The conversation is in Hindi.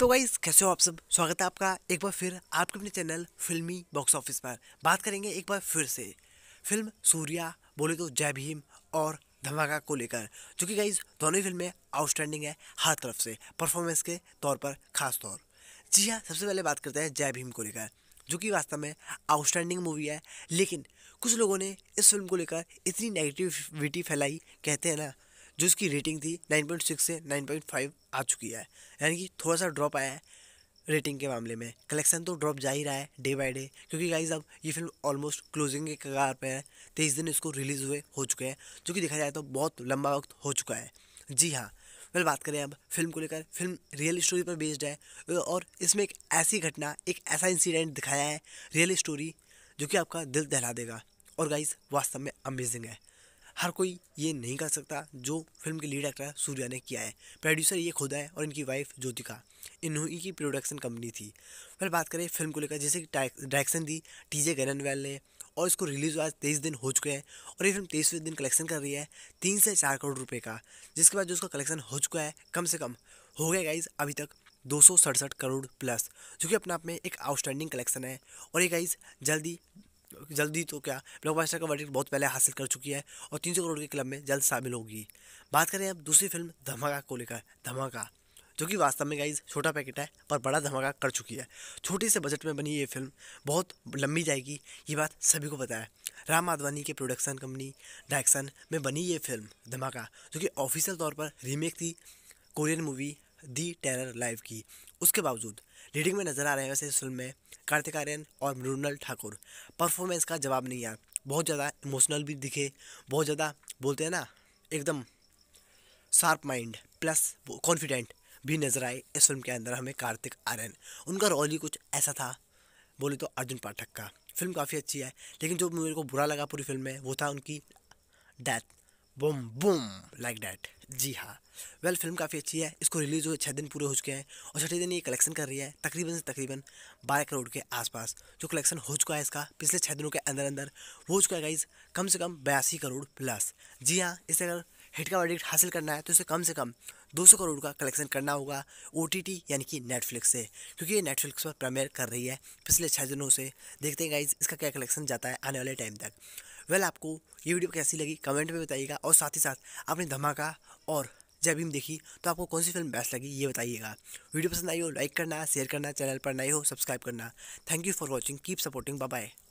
तो गाइज कैसे हो आप सब स्वागत है आपका एक बार फिर आपके अपने चैनल फिल्मी बॉक्स ऑफिस पर बात करेंगे एक बार फिर से फिल्म सूर्या बोले तो जय भीम और धमाका को लेकर जो कि गाइज दोनों ही फिल्में आउटस्टैंडिंग है हर तरफ से परफॉर्मेंस के तौर पर खास तौर जी हाँ सबसे पहले बात करते हैं जय भीम को लेकर जो कि वास्तव में आउटस्टैंडिंग मूवी है लेकिन कुछ लोगों ने इस फिल्म को लेकर इतनी नेगेटिविटी फैलाई कहते हैं ना जो इसकी रेटिंग थी 9.6 से 9.5 आ चुकी है यानी कि थोड़ा सा ड्रॉप आया है रेटिंग के मामले में कलेक्शन तो ड्रॉप जा ही रहा है डे बाय डे क्योंकि गाइज अब ये फिल्म ऑलमोस्ट क्लोजिंग के कगार पे है तेईस दिन इसको रिलीज़ हुए हो चुके हैं जो कि देखा जाए तो बहुत लंबा वक्त हो चुका है जी हाँ वेल बात करें अब फिल्म को लेकर फिल्म रियल स्टोरी पर बेस्ड है और इसमें एक ऐसी घटना एक ऐसा इंसिडेंट दिखाया है रियल स्टोरी जो कि आपका दिल दहला देगा और गाइज वास्तव में अमेजिंग है हर कोई ये नहीं कर सकता जो फिल्म के लीड एक्टर सूर्या ने किया है प्रोड्यूसर ये खुदा है और इनकी वाइफ ज्योतिका इन्हीं की प्रोडक्शन कंपनी थी फिर बात करें फिल्म को लेकर जैसे कि डायरेक्शन दी टी जे ने और इसको रिलीज़ आज तेईस दिन हो चुके हैं और ये फिल्म तेईसवें दिन कलेक्शन कर रही है तीन से चार करोड़ रुपये का जिसके बाद जो उसका कलेक्शन हो चुका है कम से कम हो गया गाइज अभी तक दो करोड़ प्लस जो कि अपने आप में एक आउटस्टैंडिंग कलेक्शन है और ये गाइज जल्दी क्योंकि जल्दी तो क्या ब्लॉकबस्टर का वर्डिक बहुत पहले हासिल कर चुकी है और तीन करोड़ के क्लब में जल्द शामिल होगी बात करें अब दूसरी फिल्म धमाका को लेकर धमाका जो कि वास्तव में गाइज छोटा पैकेट है पर बड़ा धमाका कर चुकी है छोटे से बजट में बनी ये फिल्म बहुत लंबी जाएगी ये बात सभी को पता है राम आदवानी के प्रोडक्शन कंपनी डायरेक्शन में बनी ये फिल्म धमाका जो कि ऑफिशियल तौर पर रीमेक थी Korean movie the terror live की उसके बावजूद रीडिंग में नज़र आ रहे हैं वैसे इस फिल्म में कार्तिक आर्यन और मृणल ठाकुर परफॉर्मेंस का जवाब नहीं आया बहुत ज़्यादा इमोशनल भी दिखे बहुत ज़्यादा बोलते हैं ना एकदम शार्प माइंड प्लस कॉन्फिडेंट भी नज़र आए इस फिल्म के अंदर हमें कार्तिक आर्यन उनका रोल ही कुछ ऐसा था बोले तो अर्जुन पाठक का फिल्म काफ़ी अच्छी है लेकिन जो मेरे को बुरा लगा पूरी फिल्म में वो था उनकी डेथ बुम बुम लाइक डैट जी हाँ वेल फिल्म काफ़ी अच्छी है इसको रिलीज़ हुए छः दिन पूरे हो चुके हैं और छठे दिन ये कलेक्शन कर रही है तकरीबन से तकरीबन बारह करोड़ के आसपास जो कलेक्शन हो चुका है इसका पिछले छः दिनों के अंदर अंदर वो हो चुका है गाइज कम से कम बयासी करोड़ प्लस जी हाँ इसे अगर हिट का वर्डिक्ट हासिल करना है तो इसे कम से कम 200 करोड़ का कलेक्शन करना होगा ओ यानी कि नेटफ्लिक्स से क्योंकि ये नेटफ्लिक्स पर प्रीमियर कर रही है पिछले छः दिनों से देखते हैं गाइज इसका क्या कलेक्शन जाता है आने वाले टाइम तक वेल आपको ये वीडियो कैसी लगी कमेंट में बताइएगा और साथ ही साथ आपने धमाका और जब भीम देखी तो आपको कौन सी फिल्म बेस्ट लगी ये बताइएगा वीडियो पसंद आई हो लाइक करना शेयर करना चैनल पर नए हो सब्सक्राइब करना thank you for watching keep supporting bye